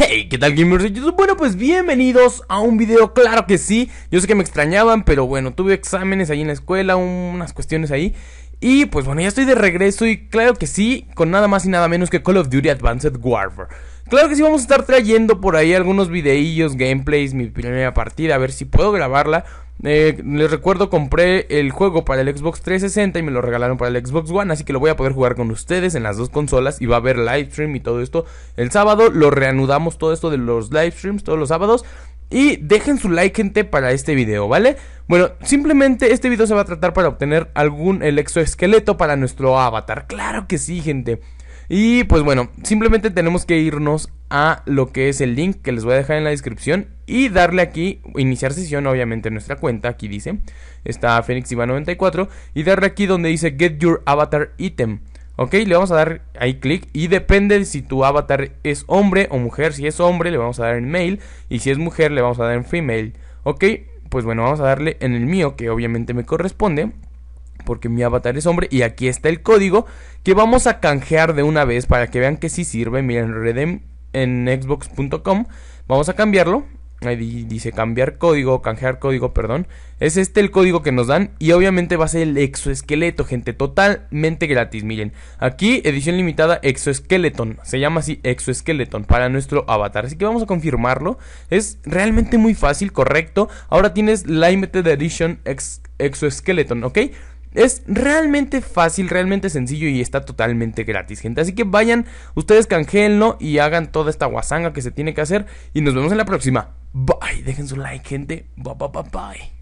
Hey, ¿qué tal gamers YouTube? Bueno, pues bienvenidos a un video, claro que sí Yo sé que me extrañaban, pero bueno, tuve exámenes ahí en la escuela, unas cuestiones ahí Y pues bueno, ya estoy de regreso y claro que sí, con nada más y nada menos que Call of Duty Advanced Warfare Claro que sí, vamos a estar trayendo por ahí algunos videillos, gameplays, mi primera partida, a ver si puedo grabarla eh, les recuerdo, compré el juego para el Xbox 360 y me lo regalaron para el Xbox One, así que lo voy a poder jugar con ustedes en las dos consolas y va a haber live stream y todo esto. El sábado lo reanudamos todo esto de los live streams todos los sábados. Y dejen su like, gente, para este video, ¿vale? Bueno, simplemente este video se va a tratar para obtener algún el exoesqueleto para nuestro avatar. Claro que sí, gente. Y pues bueno, simplemente tenemos que irnos a lo que es el link que les voy a dejar en la descripción y darle aquí, iniciar sesión, obviamente nuestra cuenta, aquí dice, está Fenix Iba 94, y darle aquí donde dice Get Your Avatar Item. Ok, le vamos a dar ahí clic y depende si tu avatar es hombre o mujer. Si es hombre le vamos a dar en male y si es mujer le vamos a dar en female. Ok, pues bueno, vamos a darle en el mío que obviamente me corresponde porque mi avatar es hombre y aquí está el código que vamos a canjear de una vez para que vean que sí sirve. Miren, redem en xbox.com. Vamos a cambiarlo Ahí dice cambiar código, canjear código, perdón. Es este el código que nos dan y obviamente va a ser el exoesqueleto, gente, totalmente gratis, miren. Aquí edición limitada exoesqueleton, se llama así exoesqueleton para nuestro avatar, así que vamos a confirmarlo. Es realmente muy fácil, correcto. Ahora tienes Limited Edition ex exoesqueleton, ¿ok? Es realmente fácil, realmente sencillo y está totalmente gratis, gente. Así que vayan, ustedes canjeenlo y hagan toda esta guasanga que se tiene que hacer. Y nos vemos en la próxima. Bye. Dejen su like, gente. bye, bye, bye.